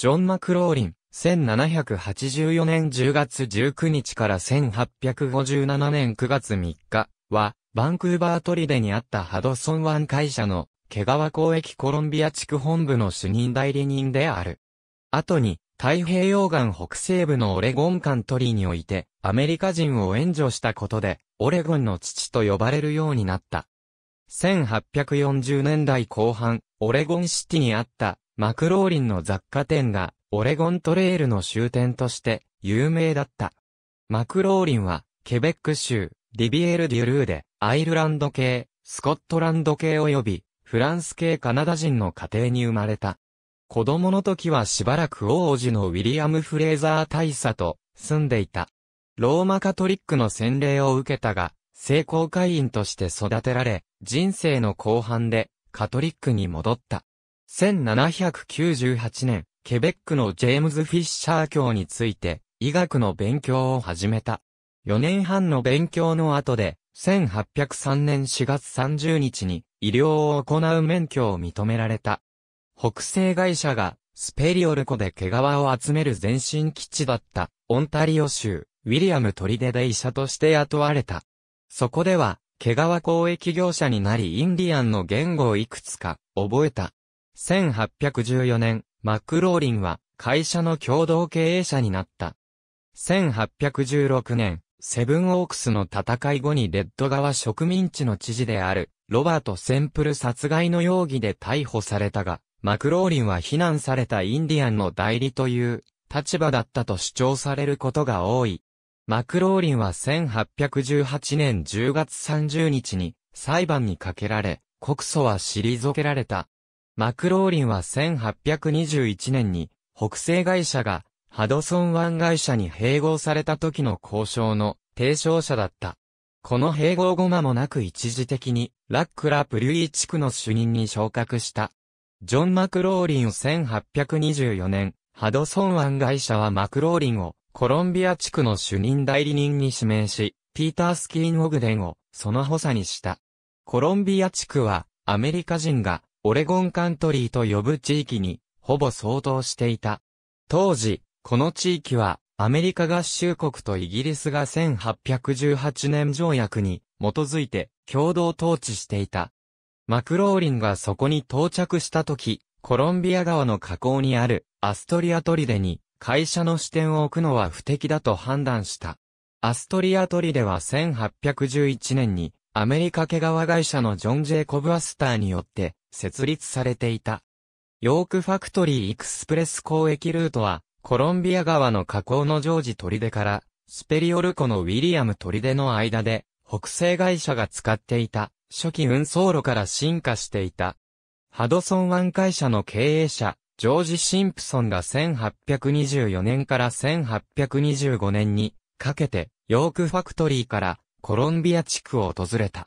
ジョン・マクローリン、1784年10月19日から1857年9月3日は、バンクーバートリデにあったハドソン湾会社の、毛川交易コロンビア地区本部の主任代理人である。後に、太平洋岸北西部のオレゴンカントリーにおいて、アメリカ人を援助したことで、オレゴンの父と呼ばれるようになった。1840年代後半、オレゴンシティにあったマクローリンの雑貨店がオレゴントレイルの終点として有名だった。マクローリンはケベック州リビエル・デュルーでアイルランド系、スコットランド系及びフランス系カナダ人の家庭に生まれた。子供の時はしばらく王子のウィリアム・フレーザー大佐と住んでいた。ローマカトリックの洗礼を受けたが、成功会員として育てられ、人生の後半でカトリックに戻った。1798年、ケベックのジェームズ・フィッシャー教について、医学の勉強を始めた。4年半の勉強の後で、1803年4月30日に医療を行う免許を認められた。北西会社がスペリオル湖で毛皮を集める前進基地だったオンタリオ州ウィリアムデで医者として雇われた。そこでは毛皮交易業者になりインディアンの言語をいくつか覚えた。1814年、マクローリンは会社の共同経営者になった。1816年、セブンオークスの戦い後にレッド側植民地の知事である、ロバート・センプル殺害の容疑で逮捕されたが、マクローリンは非難されたインディアンの代理という立場だったと主張されることが多い。マクローリンは1818年10月30日に裁判にかけられ、告訴は退けられた。マクローリンは1821年に北西会社がハドソン湾会社に併合された時の交渉の提唱者だった。この併合後間もなく一時的にラックラ・プリュイ地区の主任に昇格した。ジョン・マクローリン1824年、ハドソン湾会社はマクローリンをコロンビア地区の主任代理人に指名し、ピーター・スキーン・オグデンをその補佐にした。コロンビア地区はアメリカ人がオレゴンカントリーと呼ぶ地域に、ほぼ相当していた。当時、この地域は、アメリカ合衆国とイギリスが1818年条約に基づいて共同統治していた。マクローリンがそこに到着した時、コロンビア川の河口にあるアストリアトリデに会社の支店を置くのは不適だと判断した。アストリアトリデは1811年にアメリカ毛皮会社のジョン・ジェイコブ・アスターによって設立されていた。ヨークファクトリー・エクスプレス交易ルートは、コロンビア川の河口のジョージ・トリデから、スペリオル湖のウィリアム・トリデの間で、北西会社が使っていた、初期運送路から進化していた。ハドソン湾会社の経営者、ジョージ・シンプソンが1824年から1825年にかけて、ヨークファクトリーからコロンビア地区を訪れた。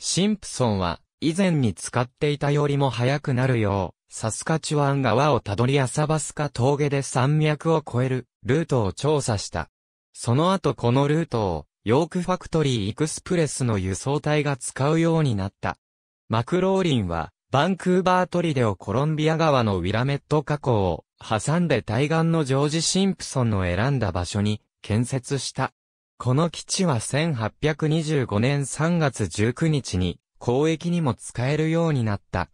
シンプソンは、以前に使っていたよりも早くなるよう、サスカチュワン川をたどりアサバスカ峠で山脈を越えるルートを調査した。その後このルートをヨークファクトリーエクスプレスの輸送隊が使うようになった。マクローリンはバンクーバートリデオコロンビア川のウィラメット河口を挟んで対岸のジョージ・シンプソンの選んだ場所に建設した。この基地は1825年3月19日に交易にも使えるようになった。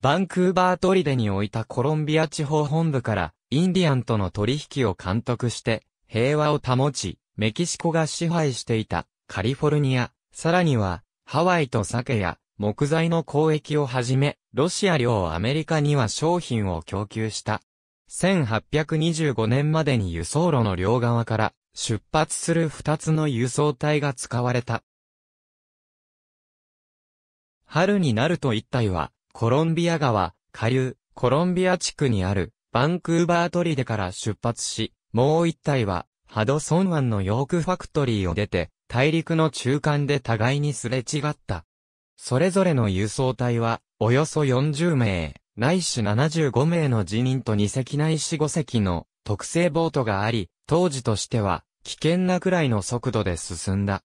バンクーバートリデに置いたコロンビア地方本部からインディアンとの取引を監督して平和を保ち、メキシコが支配していたカリフォルニア、さらにはハワイと酒や木材の交易をはじめ、ロシア領アメリカには商品を供給した。1825年までに輸送路の両側から出発する二つの輸送隊が使われた。春になると一隊は、コロンビア川、下流、コロンビア地区にある、バンクーバートリデから出発し、もう一隊は、ハドソン湾のヨークファクトリーを出て、大陸の中間で互いにすれ違った。それぞれの輸送隊は、およそ40名、ないし75名の辞任と2隻ないし5隻の特製ボートがあり、当時としては危険なくらいの速度で進んだ。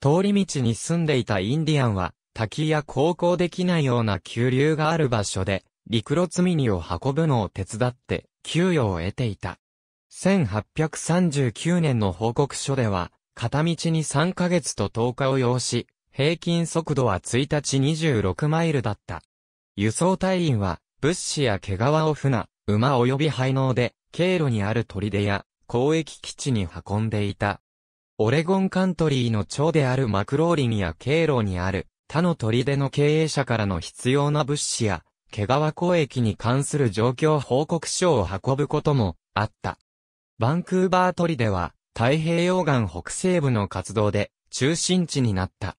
通り道に住んでいたインディアンは、滝や航行できないような急流がある場所で、陸路積み荷を運ぶのを手伝って、給与を得ていた。1839年の報告書では、片道に3ヶ月と10日を要し、平均速度は1日26マイルだった。輸送隊員は、物資や毛皮を船、馬及び廃能で、経路にある砦や交易基地に運んでいた。オレゴンカントリーの長であるマクローリンや経路にある他の砦の経営者からの必要な物資や、毛皮交易に関する状況報告書を運ぶこともあった。バンクーバー砦は太平洋岸北西部の活動で中心地になった。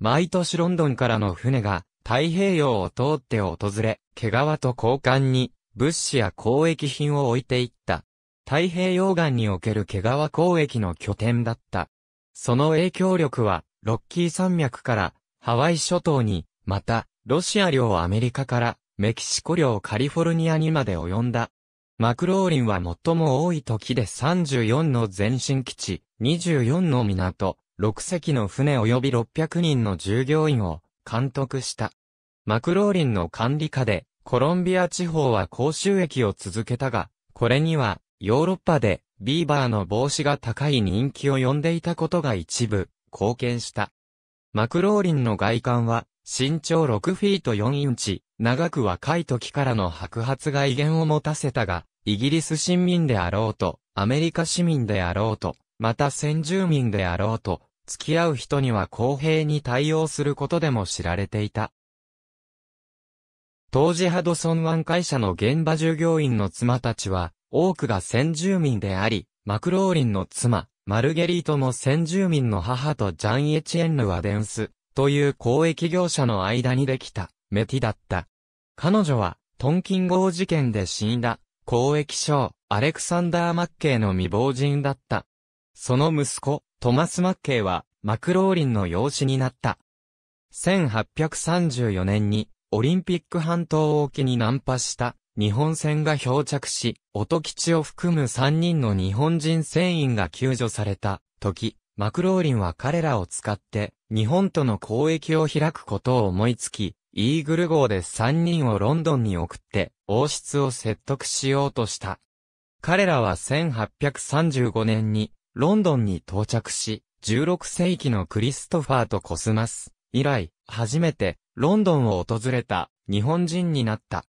毎年ロンドンからの船が太平洋を通って訪れ、毛皮と交換に物資や交易品を置いていった。太平洋岸における毛皮交易の拠点だった。その影響力は、ロッキー山脈からハワイ諸島に、また、ロシア領アメリカからメキシコ領カリフォルニアにまで及んだ。マクローリンは最も多い時で34の前進基地、24の港、6隻の船及び600人の従業員を監督した。マクローリンの管理下でコロンビア地方は高収益を続けたが、これには、ヨーロッパで、ビーバーの帽子が高い人気を呼んでいたことが一部、貢献した。マクローリンの外観は、身長6フィート4インチ、長く若い時からの白髪が威厳を持たせたが、イギリス市民であろうと、アメリカ市民であろうと、また先住民であろうと、付き合う人には公平に対応することでも知られていた。当時ハドソン湾会社の現場従業員の妻たちは、多くが先住民であり、マクローリンの妻、マルゲリートも先住民の母とジャン・エチエンヌ・アデンス、という公益業者の間にできた、メティだった。彼女は、トンキン号事件で死んだ、公益商、アレクサンダー・マッケイの未亡人だった。その息子、トマス・マッケイは、マクローリンの養子になった。1834年に、オリンピック半島沖に難破した日本船が漂着し、音吉を含む3人の日本人船員が救助された時、マクローリンは彼らを使って日本との交易を開くことを思いつき、イーグル号で3人をロンドンに送って王室を説得しようとした。彼らは1835年にロンドンに到着し、16世紀のクリストファーとコスマス、以来、初めてロンドンを訪れた日本人になった。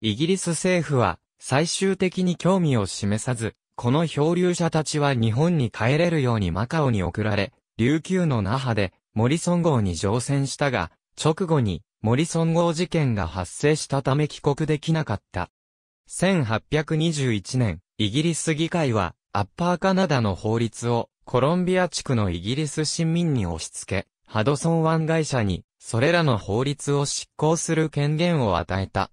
イギリス政府は最終的に興味を示さず、この漂流者たちは日本に帰れるようにマカオに送られ、琉球の那覇でモリソン号に乗船したが、直後にモリソン号事件が発生したため帰国できなかった。1821年、イギリス議会はアッパーカナダの法律をコロンビア地区のイギリス市民に押し付け、ハドソン湾会社に、それらの法律を執行する権限を与えた。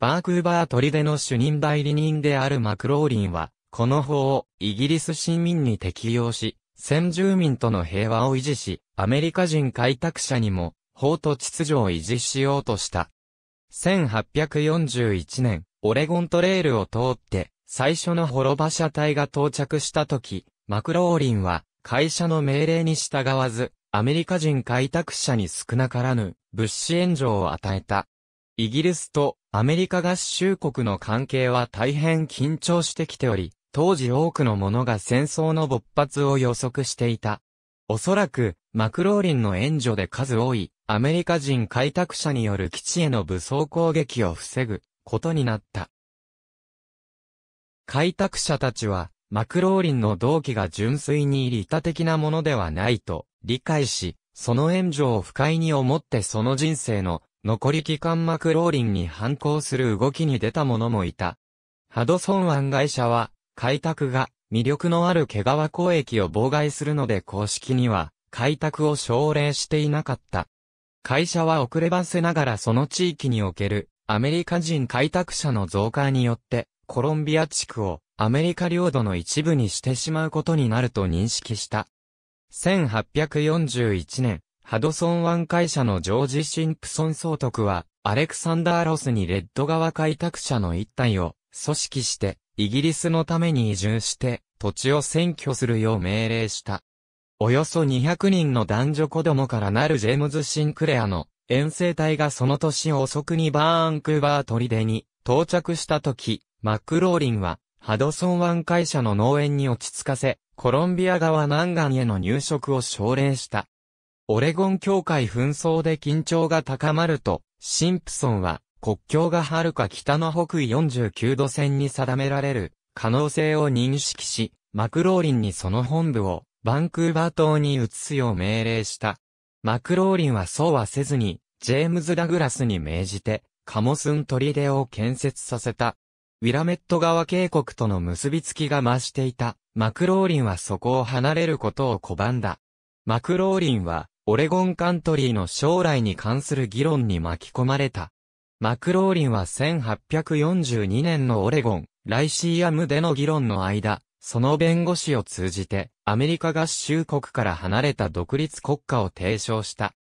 バークーバー砦の主任代理人であるマクローリンは、この法をイギリス市民に適用し、先住民との平和を維持し、アメリカ人開拓者にも、法と秩序を維持しようとした。1841年、オレゴントレールを通って、最初の滅場車隊が到着した時、マクローリンは、会社の命令に従わず、アメリカ人開拓者に少なからぬ物資援助を与えた。イギリスとアメリカ合衆国の関係は大変緊張してきており、当時多くの者が戦争の勃発を予測していた。おそらく、マクローリンの援助で数多いアメリカ人開拓者による基地への武装攻撃を防ぐことになった。開拓者たちはマクローリンの動機が純粋に利他的なものではないと理解し、その援助を不快に思ってその人生の残り期間マクローリンに反抗する動きに出た者もいた。ハドソン湾会社は、開拓が魅力のある毛皮交易を妨害するので公式には、開拓を奨励していなかった。会社は遅ればせながらその地域におけるアメリカ人開拓者の増加によってコロンビア地区をアメリカ領土の一部にしてしまうことになると認識した。1841年、ハドソン湾会社のジョージ・シンプソン総督は、アレクサンダー・ロスにレッド川開拓者の一帯を組織して、イギリスのために移住して、土地を占拠するよう命令した。およそ200人の男女子供からなるジェームズ・シンクレアの遠征隊がその年遅くにバーンクーバー砦に到着した時、マクローリンは、ハドソン湾会社の農園に落ち着かせ、コロンビア側南岸への入植を奨励した。オレゴン協会紛争で緊張が高まると、シンプソンは、国境が遥か北の北緯49度線に定められる可能性を認識し、マクローリンにその本部をバンクーバー島に移すよう命令した。マクローリンはそうはせずに、ジェームズ・ダグラスに命じて、カモスン砦を建設させた。ウィラメット川渓谷との結びつきが増していた、マクローリンはそこを離れることを拒んだ。マクローリンは、オレゴンカントリーの将来に関する議論に巻き込まれた。マクローリンは1842年のオレゴン、ライシーアムでの議論の間、その弁護士を通じて、アメリカ合衆国から離れた独立国家を提唱した。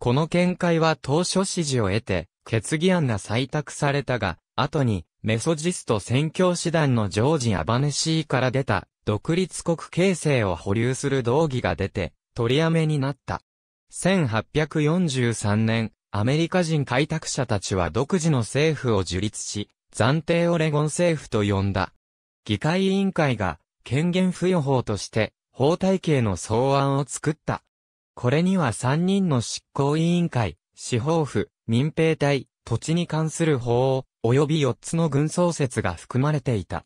この見解は当初支持を得て、決議案が採択されたが、後に、メソジスト宣教師団のジョージ・アバネシーから出た、独立国形成を保留する動議が出て、取りやめになった。1843年、アメリカ人開拓者たちは独自の政府を樹立し、暫定オレゴン政府と呼んだ。議会委員会が権限付与法として法体系の草案を作った。これには3人の執行委員会、司法府、民兵隊、土地に関する法を及び4つの軍創説が含まれていた。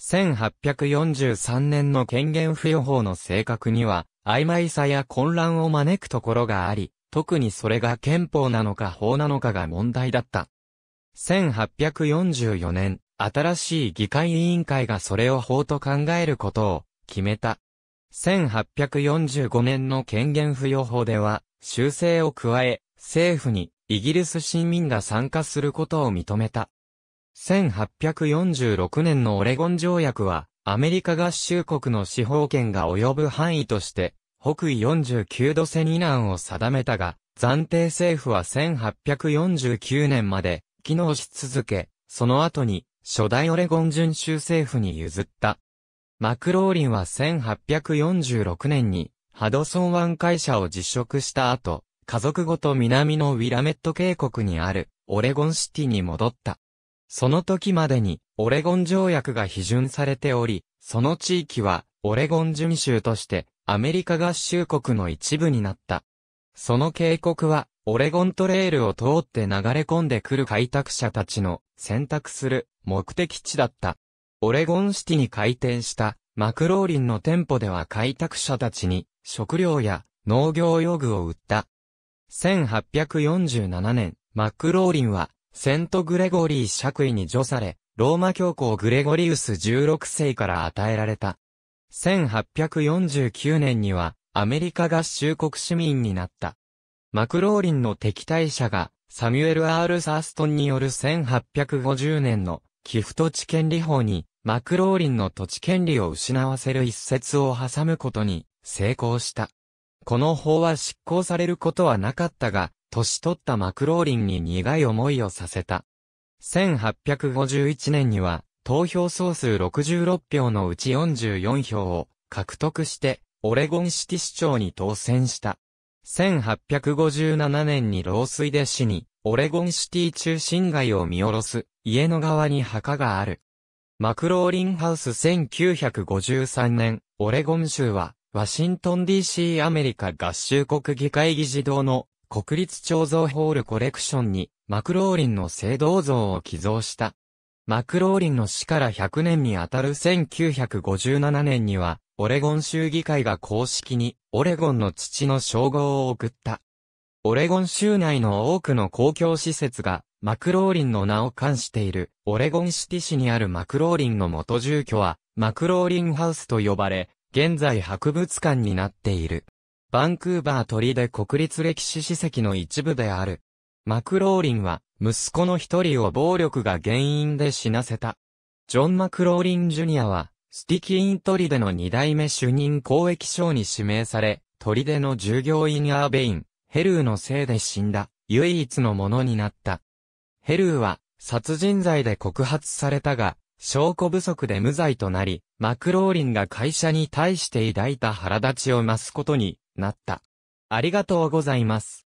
1843年の権限付与法の性格には、曖昧さや混乱を招くところがあり、特にそれが憲法なのか法なのかが問題だった。1844年、新しい議会委員会がそれを法と考えることを決めた。1845年の権限付与法では、修正を加え、政府にイギリス市民が参加することを認めた。1846年のオレゴン条約は、アメリカ合衆国の司法権が及ぶ範囲として、北緯49度線以南を定めたが、暫定政府は1849年まで機能し続け、その後に初代オレゴン準州政府に譲った。マクローリンは1846年にハドソン湾会社を辞職した後、家族ごと南のウィラメット渓谷にあるオレゴンシティに戻った。その時までにオレゴン条約が批准されており、その地域はオレゴン準州としてアメリカ合衆国の一部になった。その渓谷はオレゴントレイルを通って流れ込んでくる開拓者たちの選択する目的地だった。オレゴンシティに開店したマクローリンの店舗では開拓者たちに食料や農業用具を売った。1847年、マクローリンは、セント・グレゴリー爵位に除され、ローマ教皇グレゴリウス16世から与えられた。1849年には、アメリカ合衆国市民になった。マクローリンの敵対者が、サミュエル・アール・サーストンによる1850年の寄付土地権利法に、マクローリンの土地権利を失わせる一節を挟むことに成功した。この法は執行されることはなかったが、年取ったマクローリンに苦い思いをさせた。1851年には、投票総数66票のうち44票を獲得して、オレゴンシティ市長に当選した。1857年に老衰で死に、オレゴンシティ中心街を見下ろす、家の側に墓がある。マクローリンハウス1953年、オレゴン州は、ワシントン DC アメリカ合衆国議会議事堂の国立彫像ホールコレクションにマクローリンの聖銅像を寄贈した。マクローリンの死から100年にあたる1957年には、オレゴン州議会が公式にオレゴンの父の称号を送った。オレゴン州内の多くの公共施設がマクローリンの名を冠しているオレゴンシティ市にあるマクローリンの元住居はマクローリンハウスと呼ばれ、現在博物館になっている。バンクーバー鳥で国立歴史史跡の一部である。マクローリンは、息子の一人を暴力が原因で死なせた。ジョン・マクローリン・ジュニアは、スティキイントリデの二代目主任公益賞に指名され、トリデの従業員アーベイン、ヘルーのせいで死んだ、唯一のものになった。ヘルーは、殺人罪で告発されたが、証拠不足で無罪となり、マクローリンが会社に対して抱いた腹立ちを増すことになった。ありがとうございます。